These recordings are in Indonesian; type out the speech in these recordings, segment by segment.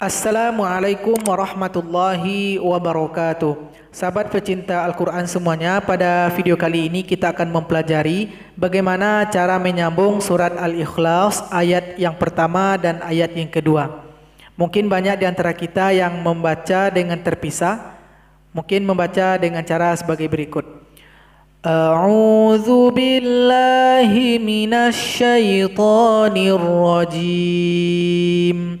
Assalamualaikum warahmatullahi wabarakatuh Sahabat pecinta Al-Quran semuanya Pada video kali ini kita akan mempelajari Bagaimana cara menyambung surat Al-Ikhlas Ayat yang pertama dan ayat yang kedua Mungkin banyak di antara kita yang membaca dengan terpisah Mungkin membaca dengan cara sebagai berikut A'udzu billahi minasy syaithanir rajim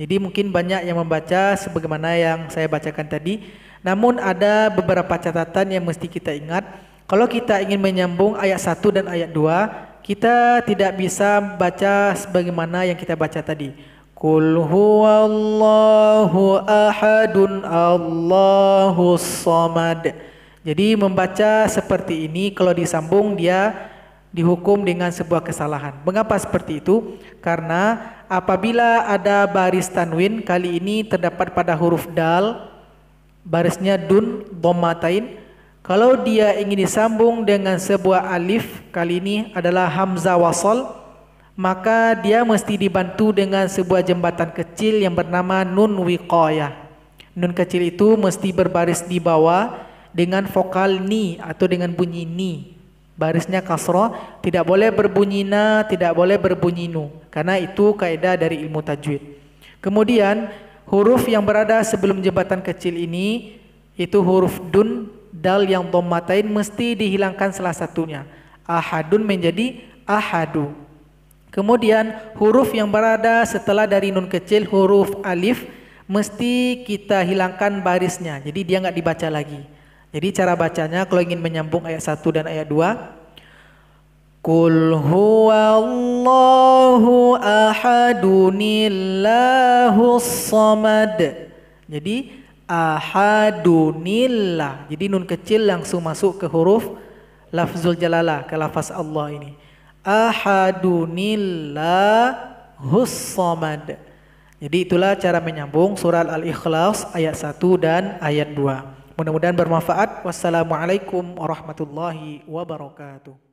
Jadi mungkin banyak yang membaca sebagaimana yang saya bacakan tadi. Namun ada beberapa catatan yang mesti kita ingat. Kalau kita ingin menyambung ayat 1 dan ayat 2, kita tidak bisa baca sebagaimana yang kita baca tadi. Qul huwallahu ahadun Allahus samad. Jadi membaca seperti ini kalau disambung dia dihukum dengan sebuah kesalahan. Mengapa seperti itu? Karena Apabila ada baris tanwin, kali ini terdapat pada huruf dal, barisnya dun, dhammatain Kalau dia ingin disambung dengan sebuah alif, kali ini adalah hamzah wasol, maka dia mesti dibantu dengan sebuah jembatan kecil yang bernama nun wiqayah. Nun kecil itu mesti berbaris di bawah dengan vokal ni atau dengan bunyi ni barisnya kasroh, tidak boleh berbunyi na, tidak boleh berbunyi nu. Karena itu kaidah dari ilmu tajwid. Kemudian huruf yang berada sebelum jembatan kecil ini itu huruf dun, dal yang tomatain mesti dihilangkan salah satunya. Ahadun menjadi ahadu. Kemudian huruf yang berada setelah dari nun kecil huruf alif mesti kita hilangkan barisnya. Jadi dia nggak dibaca lagi. Jadi cara bacanya kalau ingin menyambung ayat 1 dan ayat 2 Qul huwallahu ahadunillahus samad. Jadi ahadunillah. Jadi nun kecil langsung masuk ke huruf lafzul jalalah ke lafaz Allah ini. Ahadunillahus samad. Jadi itulah cara menyambung surat Al-Ikhlas ayat 1 dan ayat 2. Mudah-mudahan bermanfaat. Wassalamualaikum warahmatullahi wabarakatuh.